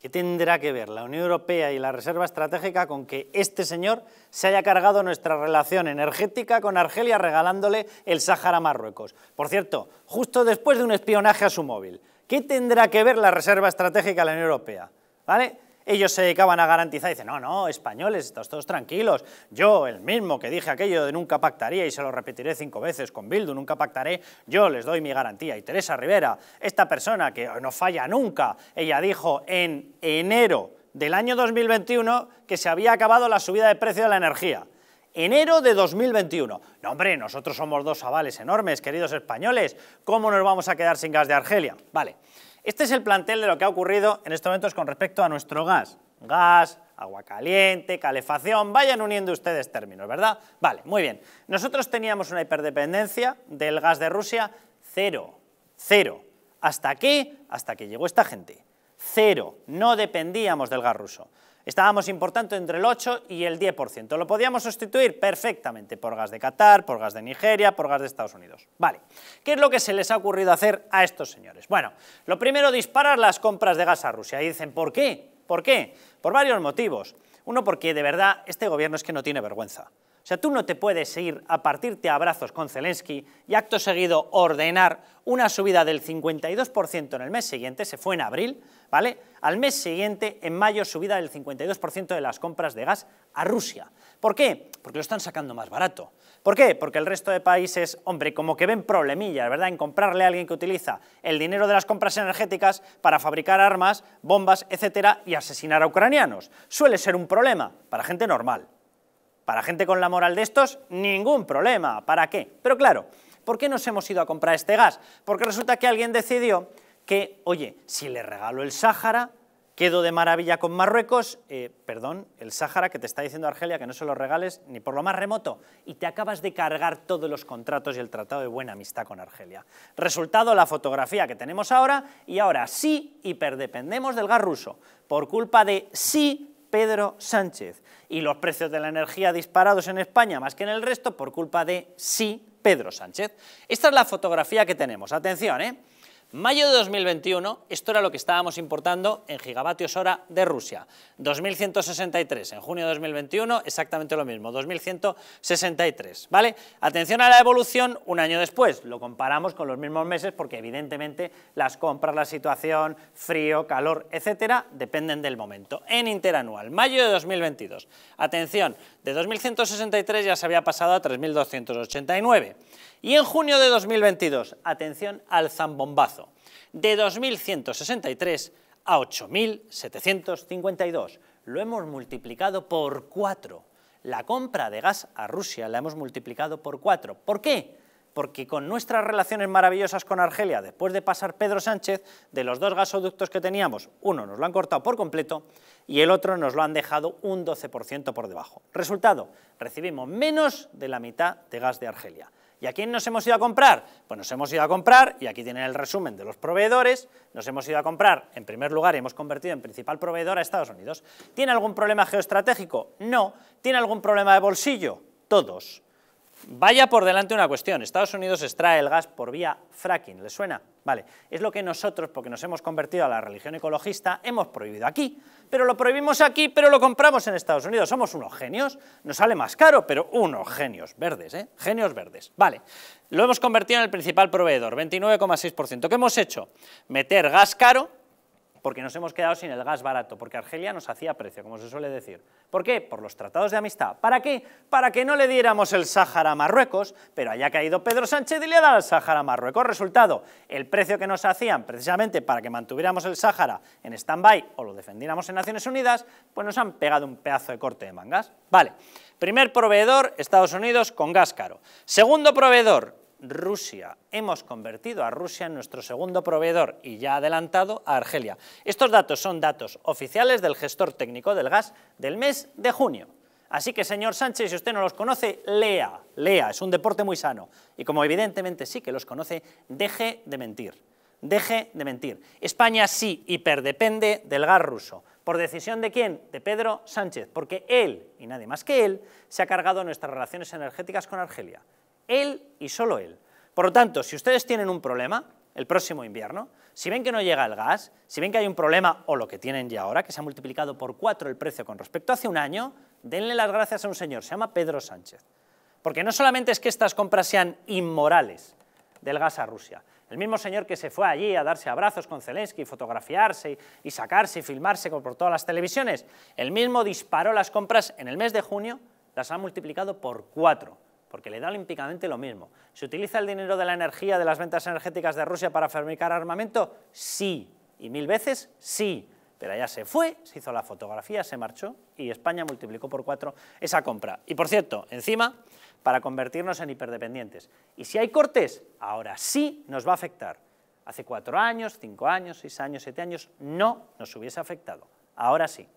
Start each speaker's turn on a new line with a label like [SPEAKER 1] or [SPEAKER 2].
[SPEAKER 1] ¿Qué tendrá que ver la Unión Europea y la Reserva Estratégica con que este señor se haya cargado nuestra relación energética con Argelia regalándole el Sáhara a Marruecos? Por cierto, justo después de un espionaje a su móvil. ¿Qué tendrá que ver la Reserva Estratégica de la Unión Europea? ¿Vale? ellos se dedicaban a garantizar, y dicen, no, no, españoles, estamos todos tranquilos, yo, el mismo que dije aquello de nunca pactaría, y se lo repetiré cinco veces con Bildu, nunca pactaré, yo les doy mi garantía. Y Teresa Rivera, esta persona que no falla nunca, ella dijo en enero del año 2021 que se había acabado la subida de precio de la energía enero de 2021. No, hombre, nosotros somos dos avales enormes, queridos españoles. ¿Cómo nos vamos a quedar sin gas de Argelia? Vale. Este es el plantel de lo que ha ocurrido en estos momentos con respecto a nuestro gas. Gas, agua caliente, calefacción, vayan uniendo ustedes términos, ¿verdad? Vale, muy bien. Nosotros teníamos una hiperdependencia del gas de Rusia, cero, cero. ¿Hasta qué? Hasta que llegó esta gente. Cero, no dependíamos del gas ruso. Estábamos importando entre el 8 y el 10%. Lo podíamos sustituir perfectamente por gas de Qatar, por gas de Nigeria, por gas de Estados Unidos. Vale, ¿qué es lo que se les ha ocurrido hacer a estos señores? Bueno, lo primero, disparar las compras de gas a Rusia. Y dicen, ¿por qué? ¿Por qué? Por varios motivos. Uno, porque de verdad este gobierno es que no tiene vergüenza. O sea, tú no te puedes ir a partirte a abrazos con Zelensky y acto seguido ordenar una subida del 52% en el mes siguiente, se fue en abril, ¿vale? Al mes siguiente, en mayo, subida del 52% de las compras de gas a Rusia. ¿Por qué? Porque lo están sacando más barato. ¿Por qué? Porque el resto de países, hombre, como que ven problemillas, ¿verdad?, en comprarle a alguien que utiliza el dinero de las compras energéticas para fabricar armas, bombas, etcétera, y asesinar a ucranianos. Suele ser un problema para gente normal. Para gente con la moral de estos, ningún problema. ¿Para qué? Pero claro, ¿por qué nos hemos ido a comprar este gas? Porque resulta que alguien decidió que, oye, si le regalo el Sáhara, quedo de maravilla con Marruecos, eh, perdón, el Sáhara que te está diciendo Argelia que no se lo regales ni por lo más remoto, y te acabas de cargar todos los contratos y el tratado de buena amistad con Argelia. Resultado, la fotografía que tenemos ahora, y ahora sí hiperdependemos del gas ruso, por culpa de sí Pedro Sánchez. Y los precios de la energía disparados en España más que en el resto por culpa de sí Pedro Sánchez. Esta es la fotografía que tenemos. Atención, ¿eh? Mayo de 2021, esto era lo que estábamos importando en gigavatios hora de Rusia. 2.163, en junio de 2021 exactamente lo mismo, 2.163, ¿vale? Atención a la evolución un año después, lo comparamos con los mismos meses porque evidentemente las compras, la situación, frío, calor, etcétera, dependen del momento. En interanual, mayo de 2022, atención, de 2.163 ya se había pasado a 3.289. Y en junio de 2022, atención al zambombazo de 2.163 a 8.752. Lo hemos multiplicado por 4. La compra de gas a Rusia la hemos multiplicado por 4. ¿Por qué? porque con nuestras relaciones maravillosas con Argelia, después de pasar Pedro Sánchez, de los dos gasoductos que teníamos, uno nos lo han cortado por completo y el otro nos lo han dejado un 12% por debajo. Resultado, recibimos menos de la mitad de gas de Argelia. ¿Y a quién nos hemos ido a comprar? Pues nos hemos ido a comprar, y aquí tienen el resumen de los proveedores, nos hemos ido a comprar, en primer lugar, y hemos convertido en principal proveedor a Estados Unidos. ¿Tiene algún problema geoestratégico? No. ¿Tiene algún problema de bolsillo? Todos. Vaya por delante una cuestión, Estados Unidos extrae el gas por vía fracking, ¿le suena? Vale, es lo que nosotros, porque nos hemos convertido a la religión ecologista, hemos prohibido aquí. Pero lo prohibimos aquí, pero lo compramos en Estados Unidos. Somos unos genios, nos sale más caro, pero unos genios verdes, ¿eh? Genios verdes. Vale, lo hemos convertido en el principal proveedor, 29,6%. ¿Qué hemos hecho? Meter gas caro porque nos hemos quedado sin el gas barato, porque Argelia nos hacía precio, como se suele decir. ¿Por qué? Por los tratados de amistad. ¿Para qué? Para que no le diéramos el Sáhara a Marruecos, pero haya caído Pedro Sánchez y le ha dado el Sáhara a Marruecos. Resultado, el precio que nos hacían precisamente para que mantuviéramos el Sáhara en stand-by o lo defendiéramos en Naciones Unidas, pues nos han pegado un pedazo de corte de mangas. Vale, primer proveedor, Estados Unidos, con gas caro. Segundo proveedor, Rusia. Hemos convertido a Rusia en nuestro segundo proveedor y ya adelantado a Argelia. Estos datos son datos oficiales del gestor técnico del gas del mes de junio. Así que, señor Sánchez, si usted no los conoce, lea, lea, es un deporte muy sano. Y como evidentemente sí que los conoce, deje de mentir, deje de mentir. España sí hiperdepende del gas ruso. ¿Por decisión de quién? De Pedro Sánchez, porque él, y nadie más que él, se ha cargado nuestras relaciones energéticas con Argelia. Él y solo él. Por lo tanto, si ustedes tienen un problema el próximo invierno, si ven que no llega el gas, si ven que hay un problema o lo que tienen ya ahora, que se ha multiplicado por cuatro el precio con respecto a hace un año, denle las gracias a un señor, se llama Pedro Sánchez. Porque no solamente es que estas compras sean inmorales del gas a Rusia, el mismo señor que se fue allí a darse abrazos con Zelensky, fotografiarse y sacarse y filmarse por todas las televisiones, el mismo disparó las compras en el mes de junio, las ha multiplicado por cuatro porque le da olímpicamente lo mismo. ¿Se utiliza el dinero de la energía de las ventas energéticas de Rusia para fabricar armamento? Sí, y mil veces sí, pero ya se fue, se hizo la fotografía, se marchó y España multiplicó por cuatro esa compra. Y por cierto, encima, para convertirnos en hiperdependientes. Y si hay cortes, ahora sí nos va a afectar. Hace cuatro años, cinco años, seis años, siete años, no nos hubiese afectado. Ahora sí.